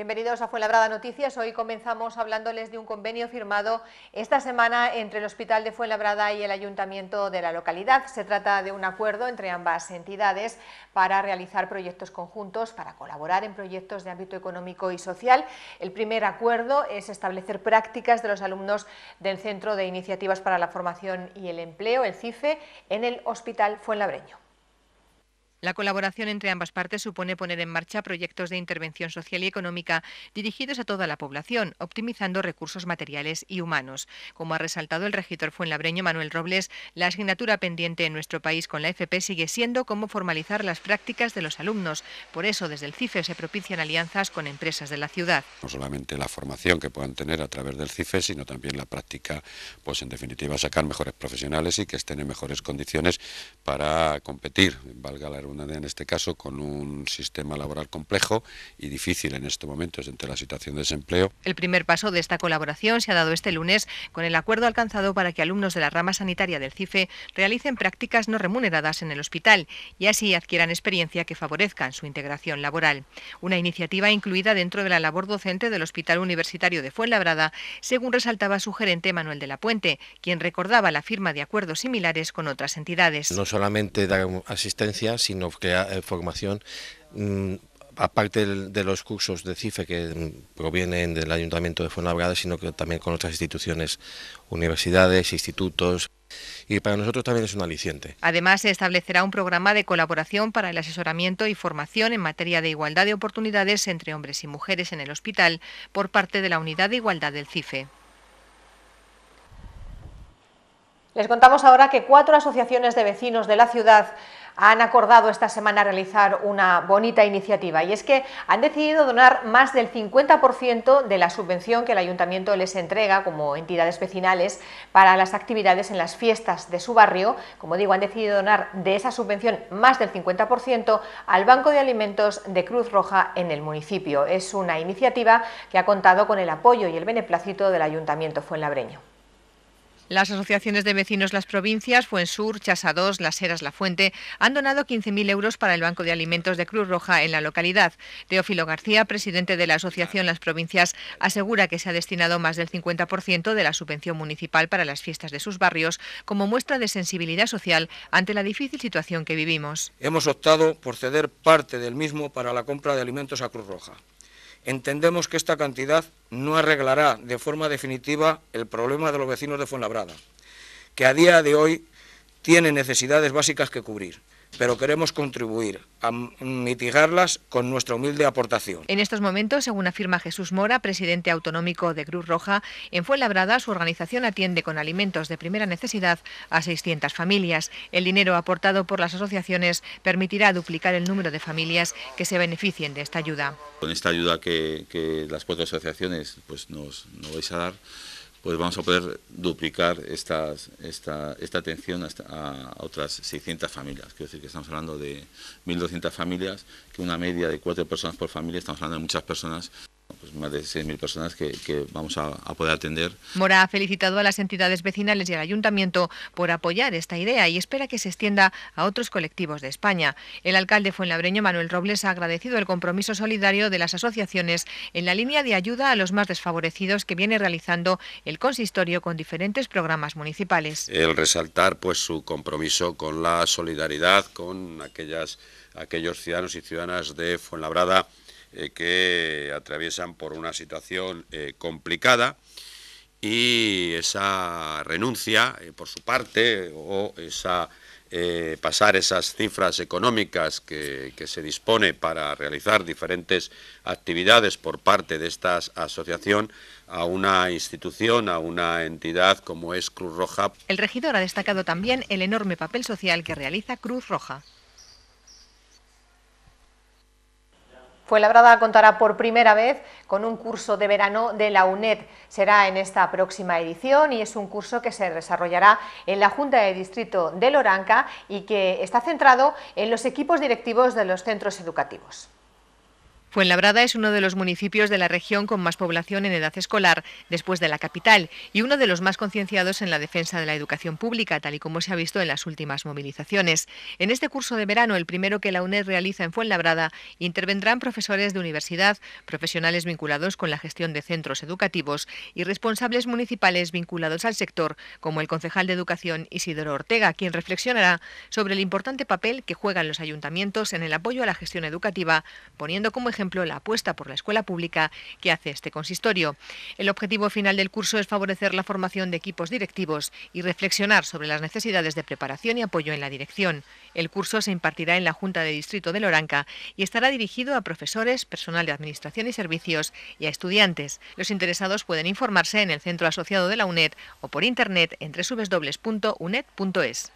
Bienvenidos a Fuenlabrada Noticias. Hoy comenzamos hablándoles de un convenio firmado esta semana entre el Hospital de Fuenlabrada y el Ayuntamiento de la localidad. Se trata de un acuerdo entre ambas entidades para realizar proyectos conjuntos, para colaborar en proyectos de ámbito económico y social. El primer acuerdo es establecer prácticas de los alumnos del Centro de Iniciativas para la Formación y el Empleo, el CIFE, en el Hospital Fuenlabreño. La colaboración entre ambas partes supone poner en marcha proyectos de intervención social y económica dirigidos a toda la población, optimizando recursos materiales y humanos. Como ha resaltado el regidor fuenlabreño Manuel Robles, la asignatura pendiente en nuestro país con la FP sigue siendo cómo formalizar las prácticas de los alumnos. Por eso, desde el CIFE se propician alianzas con empresas de la ciudad. No solamente la formación que puedan tener a través del CIFE, sino también la práctica, pues en definitiva sacar mejores profesionales y que estén en mejores condiciones para competir, valga la en este caso, con un sistema laboral complejo y difícil en estos momentos entre la situación de desempleo. El primer paso de esta colaboración se ha dado este lunes con el acuerdo alcanzado para que alumnos de la rama sanitaria del CIFE realicen prácticas no remuneradas en el hospital y así adquieran experiencia que favorezcan su integración laboral. Una iniciativa incluida dentro de la labor docente del Hospital Universitario de Fuenlabrada, según resaltaba su gerente Manuel de la Puente, quien recordaba la firma de acuerdos similares con otras entidades. No solamente da asistencia, sino sino eh, formación mm, aparte de los cursos de CIFE que mm, provienen del Ayuntamiento de Fuenlabrada, sino que también con otras instituciones, universidades, institutos. Y para nosotros también es un aliciente. Además, se establecerá un programa de colaboración para el asesoramiento y formación en materia de igualdad de oportunidades entre hombres y mujeres en el hospital por parte de la Unidad de Igualdad del CIFE. Les contamos ahora que cuatro asociaciones de vecinos de la ciudad han acordado esta semana realizar una bonita iniciativa y es que han decidido donar más del 50% de la subvención que el ayuntamiento les entrega como entidades vecinales para las actividades en las fiestas de su barrio. Como digo, han decidido donar de esa subvención más del 50% al Banco de Alimentos de Cruz Roja en el municipio. Es una iniciativa que ha contado con el apoyo y el beneplácito del ayuntamiento fuenlabreño. Las asociaciones de vecinos Las Provincias, Fuensur, Chasados, Las Heras, La Fuente han donado 15.000 euros para el Banco de Alimentos de Cruz Roja en la localidad. Teófilo García, presidente de la asociación Las Provincias, asegura que se ha destinado más del 50% de la subvención municipal para las fiestas de sus barrios como muestra de sensibilidad social ante la difícil situación que vivimos. Hemos optado por ceder parte del mismo para la compra de alimentos a Cruz Roja. Entendemos que esta cantidad no arreglará de forma definitiva el problema de los vecinos de Fuenlabrada, que a día de hoy tienen necesidades básicas que cubrir pero queremos contribuir a mitigarlas con nuestra humilde aportación. En estos momentos, según afirma Jesús Mora, presidente autonómico de Cruz Roja, en Fuenlabrada su organización atiende con alimentos de primera necesidad a 600 familias. El dinero aportado por las asociaciones permitirá duplicar el número de familias que se beneficien de esta ayuda. Con esta ayuda que, las cuatro asociaciones pues, nos vais a dar, pues vamos a poder duplicar esta, esta atención a, otras 600 familias. Quiero decir que estamos hablando de 1.200 familias, que una media de cuatro personas por familia, estamos hablando de muchas personas pues, más de 6.000 personas que, vamos a, poder atender. Mora ha felicitado a las entidades vecinales y al ayuntamiento por apoyar esta idea y espera que se extienda a otros colectivos de España. El alcalde fuenlabreño Manuel Robles ha agradecido el compromiso solidario de las asociaciones en la línea de ayuda a los más desfavorecidos que viene realizando el consistorio con diferentes programas municipales. El resaltar pues su compromiso con la solidaridad con aquellas, aquellos ciudadanos y ciudadanas de Fuenlabrada eh, que atraviesan por una situación eh, complicada y esa renuncia eh, por su parte o esa pasar esas cifras económicas que, se dispone para realizar diferentes actividades por parte de esta asociación a una institución, a una entidad como es Cruz Roja. El regidor ha destacado también el enorme papel social que realiza Cruz Roja. Fue labrada contará por primera vez con un curso de verano de la UNED. Será en esta próxima edición y es un curso que se desarrollará en la Junta de Distrito de Loranca y que está centrado en los equipos directivos de los centros educativos. Fuenlabrada es uno de los municipios de la región con más población en edad escolar, después de la capital, y uno de los más concienciados en la defensa de la educación pública, tal y como se ha visto en las últimas movilizaciones. En este curso de verano, el primero que la UNED realiza en Fuenlabrada, intervendrán profesores de universidad, profesionales vinculados con la gestión de centros educativos y responsables municipales vinculados al sector, como el concejal de Educación Isidoro Ortega, quien reflexionará sobre el importante papel que juegan los ayuntamientos en el apoyo a la gestión educativa, poniendo como ejemplo ejemplo, la apuesta por la escuela pública que hace este consistorio. El objetivo final del curso es favorecer la formación de equipos directivos y reflexionar sobre las necesidades de preparación y apoyo en la dirección. El curso se impartirá en la Junta de Distrito de Loranca y estará dirigido a profesores, personal de administración y servicios y a estudiantes. Los interesados pueden informarse en el centro asociado de la UNED o por internet en www.uned.es.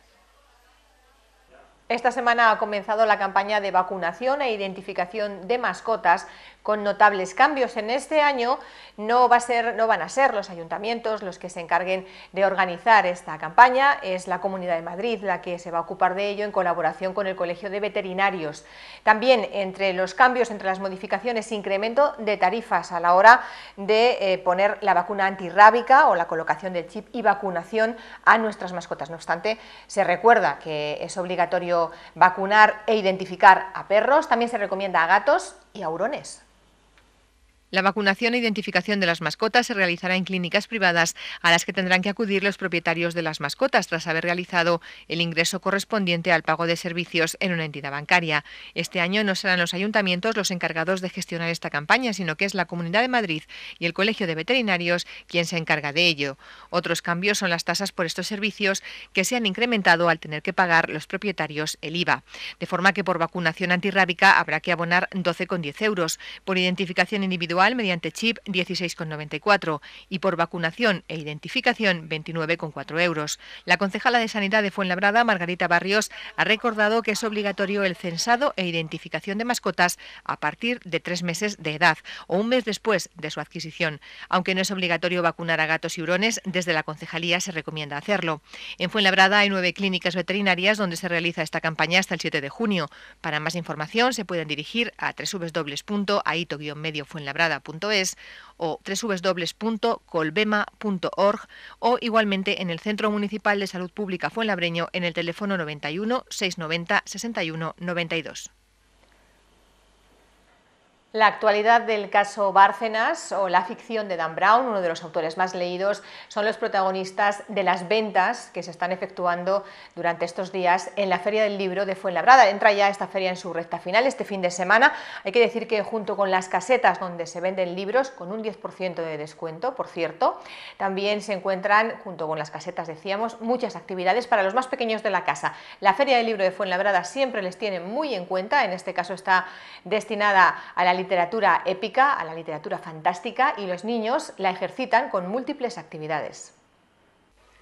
Esta semana ha comenzado la campaña de vacunación e identificación de mascotas con notables cambios. En este año no, va a ser, no van a ser los ayuntamientos los que se encarguen de organizar esta campaña, es la Comunidad de Madrid la que se va a ocupar de ello en colaboración con el Colegio de Veterinarios. También entre los cambios, entre las modificaciones, incremento de tarifas a la hora de eh, poner la vacuna antirrábica o la colocación del chip y vacunación a nuestras mascotas. No obstante, se recuerda que es obligatorio vacunar e identificar a perros, también se recomienda a gatos y a hurones. La vacunación e identificación de las mascotas se realizará en clínicas privadas a las que tendrán que acudir los propietarios de las mascotas tras haber realizado el ingreso correspondiente al pago de servicios en una entidad bancaria. Este año no serán los ayuntamientos los encargados de gestionar esta campaña, sino que es la Comunidad de Madrid y el Colegio de Veterinarios quien se encarga de ello. Otros cambios son las tasas por estos servicios que se han incrementado al tener que pagar los propietarios el IVA. De forma que por vacunación antirrábica habrá que abonar 12,10 euros, por identificación individual mediante chip 16,94 y por vacunación e identificación 29,4 euros. La concejala de Sanidad de Fuenlabrada, Margarita Barrios, ha recordado que es obligatorio el censado e identificación de mascotas a partir de tres meses de edad o un mes después de su adquisición. Aunque no es obligatorio vacunar a gatos y hurones, desde la concejalía se recomienda hacerlo. En Fuenlabrada hay nueve clínicas veterinarias donde se realiza esta campaña hasta el 7 de junio. Para más información se pueden dirigir a www.aito-medio es o www.colbema.org o igualmente en el Centro Municipal de Salud Pública Fuenlabreño en el teléfono 91 690 61 92. La actualidad del caso Bárcenas o la ficción de Dan Brown, uno de los autores más leídos, son los protagonistas de las ventas que se están efectuando durante estos días en la Feria del Libro de Fuenlabrada. Entra ya esta feria en su recta final este fin de semana. Hay que decir que junto con las casetas donde se venden libros, con un 10% de descuento, por cierto, también se encuentran, junto con las casetas decíamos, muchas actividades para los más pequeños de la casa. La Feria del Libro de Fuenlabrada siempre les tiene muy en cuenta, en este caso está destinada a la literatura épica a la literatura fantástica y los niños la ejercitan con múltiples actividades.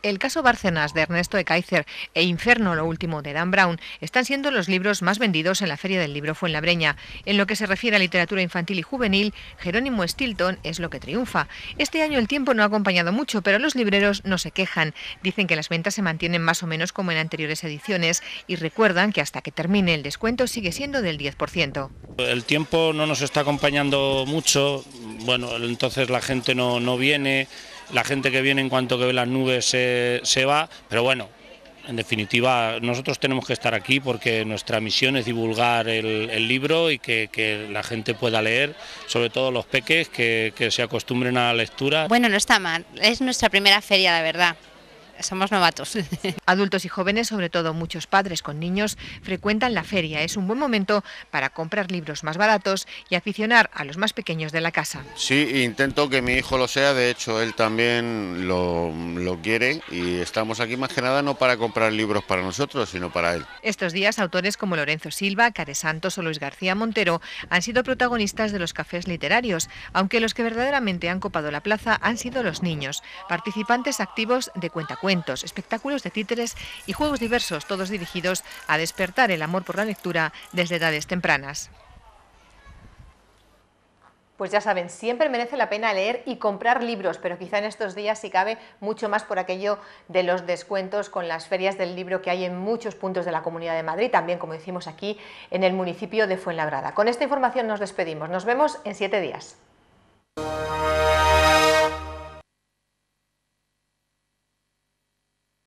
El caso Bárcenas de Ernesto de Kaiser e Inferno, lo último, de Dan Brown, están siendo los libros más vendidos en la Feria del Libro Fuenlabreña. En lo que se refiere a literatura infantil y juvenil, Jerónimo Stilton es lo que triunfa. Este año el tiempo no ha acompañado mucho, pero los libreros no se quejan. Dicen que las ventas se mantienen más o menos como en anteriores ediciones y recuerdan que hasta que termine el descuento sigue siendo del 10%. El tiempo no nos está acompañando mucho, bueno, entonces la gente no, no viene la gente que viene en cuanto que ve las nubes se, va, pero bueno, en definitiva, nosotros tenemos que estar aquí porque nuestra misión es divulgar el, libro y que, la gente pueda leer, sobre todo los peques, que, que se acostumbren a la lectura. Bueno, no está mal, es nuestra primera feria, la verdad somos novatos. Adultos y jóvenes, sobre todo muchos padres con niños, frecuentan la feria. Es un buen momento para comprar libros más baratos y aficionar a los más pequeños de la casa. Sí, intento que mi hijo lo sea, de hecho él también lo, quiere y estamos aquí más que nada no para comprar libros para nosotros, sino para él. Estos días autores como Lorenzo Silva, Care Santos o Luis García Montero han sido protagonistas de los cafés literarios, aunque los que verdaderamente han copado la plaza han sido los niños, participantes activos de Cuenta cuentos, espectáculos de títeres y juegos diversos, todos dirigidos a despertar el amor por la lectura desde edades tempranas. Pues ya saben, siempre merece la pena leer y comprar libros, pero quizá en estos días sí cabe mucho más por aquello de los descuentos con las ferias del libro que hay en muchos puntos de la Comunidad de Madrid, también como decimos aquí en el municipio de Fuenlabrada. Con esta información nos despedimos, nos vemos en siete días.